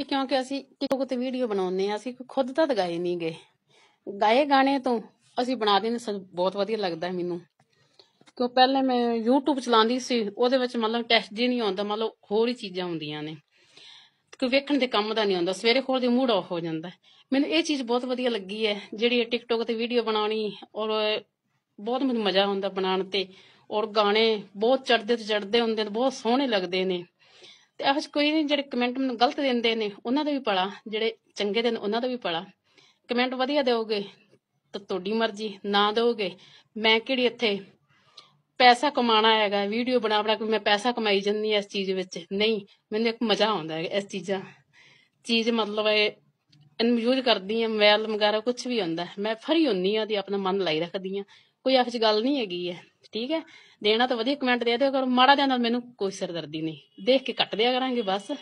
ਤੇ ਕਿਉਂਕਿ ਅਸੀਂ ਟਿਕਟੋਕ ਤੇ ਵੀਡੀਓ ਬਣਾਉਂਦੇ ਆ ਅਸੀਂ ਖੁਦ ਤਾਂ ਗਾਏ ਨਹੀਂ ਗਏ ਗਾਏ ਗਾਣੇ ਤੋਂ ਅਸੀਂ ਬਣਾ ਦਿੰਦੇ ਬਹੁਤ ਵਧੀਆ ਲੱਗਦਾ ਮੈਨੂੰ ਕਿਉਂ ਪਹਿਲੇ ਮੈਂ YouTube ਚਲਾਉਂਦੀ ਸੀ ਉਹਦੇ ਵਿੱਚ ਮਤਲਬ ਟੈਸਟ ਜੀ ਨਹੀਂ ਆਉਂਦਾ ਮਤਲਬ ਹੋਰ ਹੀ ਚੀਜ਼ਾਂ ਹੁੰਦੀਆਂ ਨੇ ਕੋਈ ਵੇਖਣ ਦੇ ਕੰਮ ਦਾ ਨਹੀਂ ਆਉਂਦਾ ਸਵੇਰੇ ਖੋਲ ਦੇ ਮੂਡ ਆਫ ਹੋ ਜਾਂਦਾ ਮੈਨੂੰ ਇਹ ਚੀਜ਼ ਬਹੁਤ ਵਧੀਆ ਲੱਗੀ ਹੈ ਜਿਹੜੀ ਟਿਕਟੋਕ ਤੇ ਵੀਡੀਓ ਬਣਾਉਣੀ ਔਰ ਬਹੁਤ ਮੈਨੂੰ ਮਜ਼ਾ ਆਉਂਦਾ ਬਣਾਉਣ ਤੇ ਔਰ ਗਾਣੇ ਬਹੁਤ ਚੜਦੇ ਤੇ ਚੜਦੇ ਹੁੰਦੇ ਨੇ ਬਹੁਤ ਸੋਹਣੇ ਲੱਗਦੇ ਨੇ ਤੇ ਇਹੋ ਕੋਈ ਨਹੀਂ ਜਿਹੜੇ ਕਮੈਂਟ ਮੈਨੂੰ ਗਲਤ ਦਿੰਦੇ ਨੇ ਉਹਨਾਂ ਦਾ ਵੀ ਪੜਾ ਜਿਹੜੇ ਚੰਗੇ ਦਿਨ ਉਹਨਾਂ ਦਾ ਵੀ ਪੜਾ ਕਮੈਂਟ ਵਧੀਆ ਦਿਓਗੇ ਤਾਂ ਤੁਹਾਡੀ ਮਰਜ਼ੀ ਨਾ ਦਿਓਗੇ ਮੈਂ ਕਿਹੜੀ ਇੱਥੇ ਪੈਸਾ ਕਮਾਣਾ ਹੈਗਾ ਵੀਡੀਓ ਬਣਾ ਬਣਾ ਕੇ ਮੈਂ ਪੈਸਾ ਕਮਾਈ ਜੰਨੀ ਇਸ ਚੀਜ਼ ਵਿੱਚ ਨਹੀਂ ਮੈਨੂੰ ਇੱਕ ਮਜ਼ਾ ਆਉਂਦਾ ਹੈ ਇਸ ਚੀਜ਼ਾਂ ਚੀਜ਼ ਮਤਲਬ ਇਹ ਇਹਨੂੰ ਯੂਜ਼ ਕਰਦੀ ਆ ਮੋਬਾਈਲ ਵਗੈਰਾ ਕੁਝ ਵੀ ਹੁੰਦਾ ਮੈਂ ਫਰੀ ਹੁੰਨੀ ਆ ਦੀ ਆਪਣਾ ਮਨ ਲਾਈ ਰੱਖਦੀ ਆ ਕੋਈ ਇਹੋ ਜਿਹੀ ਗੱਲ ਨਹੀਂ ਹੈਗੀ ਹੈ ਠੀਕ ਹੈ ਦੇਣਾ ਤਾਂ ਵਧੀਆ ਕਮੈਂਟ ਦੇ ਦਿਓ ਕਰੋ ਮਾੜਾ ਜਿਹਾ ਨਾਲ ਮੈਨੂੰ ਕੋਈ ਸਰਦਰਦੀ ਨਹੀਂ ਦੇਖ ਕੇ ਕੱਟ ਦਿਆ ਕਰਾਂਗੇ ਬਸ